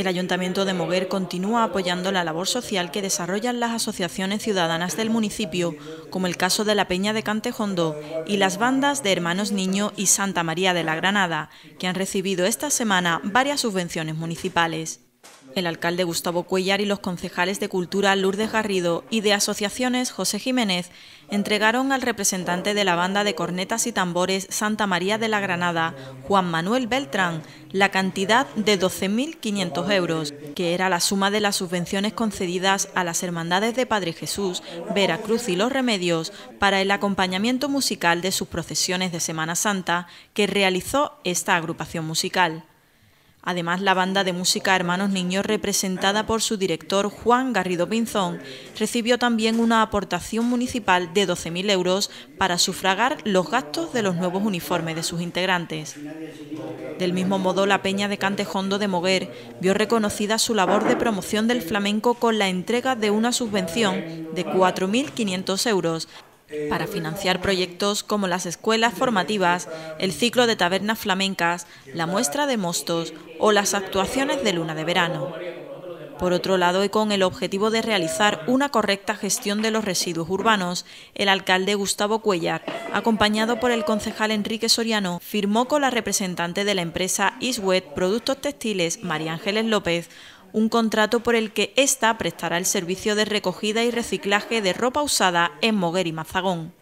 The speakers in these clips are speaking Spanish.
El Ayuntamiento de Moguer continúa apoyando la labor social que desarrollan las asociaciones ciudadanas del municipio, como el caso de la Peña de Cantejondo y las bandas de Hermanos Niño y Santa María de la Granada, que han recibido esta semana varias subvenciones municipales. El alcalde Gustavo Cuellar y los concejales de Cultura Lourdes Garrido y de asociaciones José Jiménez entregaron al representante de la banda de cornetas y tambores Santa María de la Granada, Juan Manuel Beltrán, la cantidad de 12.500 euros, que era la suma de las subvenciones concedidas a las hermandades de Padre Jesús, Veracruz y Los Remedios para el acompañamiento musical de sus procesiones de Semana Santa que realizó esta agrupación musical. Además, la banda de música Hermanos Niños, representada por su director Juan Garrido Pinzón, recibió también una aportación municipal de 12.000 euros para sufragar los gastos de los nuevos uniformes de sus integrantes. Del mismo modo, la Peña de Cantejondo de Moguer vio reconocida su labor de promoción del flamenco con la entrega de una subvención de 4.500 euros para financiar proyectos como las escuelas formativas, el ciclo de tabernas flamencas, la muestra de mostos o las actuaciones de luna de verano. Por otro lado, y con el objetivo de realizar una correcta gestión de los residuos urbanos, el alcalde Gustavo Cuellar, acompañado por el concejal Enrique Soriano, firmó con la representante de la empresa Iswet Productos Textiles, María Ángeles López, un contrato por el que ésta prestará el servicio de recogida y reciclaje de ropa usada en Moguer y Mazagón.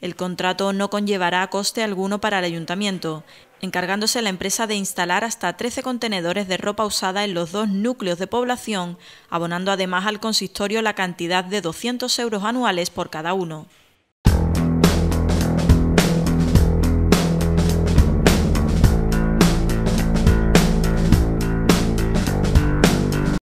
El contrato no conllevará coste alguno para el ayuntamiento, encargándose la empresa de instalar hasta 13 contenedores de ropa usada en los dos núcleos de población, abonando además al consistorio la cantidad de 200 euros anuales por cada uno.